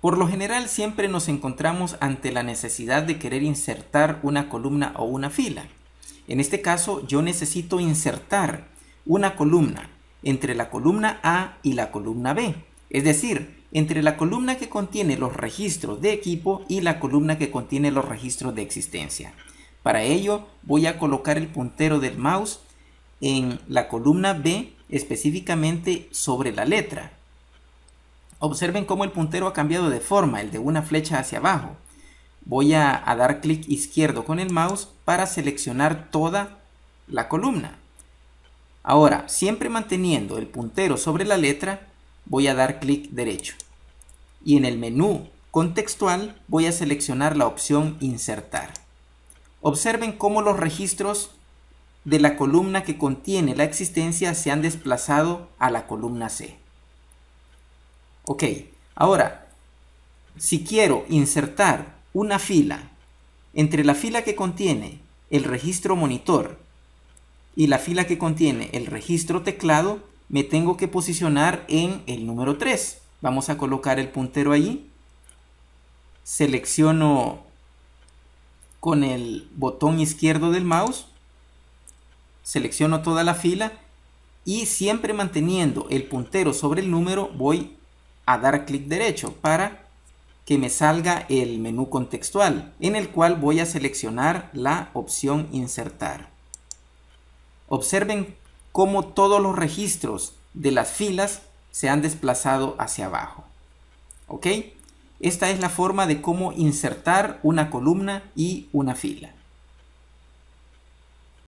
Por lo general siempre nos encontramos ante la necesidad de querer insertar una columna o una fila. En este caso yo necesito insertar una columna entre la columna A y la columna B. Es decir, entre la columna que contiene los registros de equipo y la columna que contiene los registros de existencia. Para ello voy a colocar el puntero del mouse en la columna B específicamente sobre la letra Observen cómo el puntero ha cambiado de forma, el de una flecha hacia abajo. Voy a, dar clic izquierdo con el mouse para seleccionar toda la columna. Ahora, siempre manteniendo el puntero sobre la letra, voy a dar clic derecho. Y en el menú contextual voy a seleccionar la opción insertar. Observen cómo los registros de la columna que contiene la existencia se han desplazado a la columna C. Ok, ahora, si quiero insertar una fila entre la fila que contiene el registro monitor y la fila que contiene el registro teclado, me tengo que posicionar en el número 3. Vamos a colocar el puntero ahí. Selecciono con el botón izquierdo del mouse. Selecciono toda la fila y siempre manteniendo el puntero sobre el número voy dar clic derecho para que me salga el menú contextual en el cual voy a seleccionar la opción insertar. Observen cómo todos los registros de las filas se han desplazado hacia abajo. ¿Ok? Esta es la forma de cómo insertar una columna y una fila.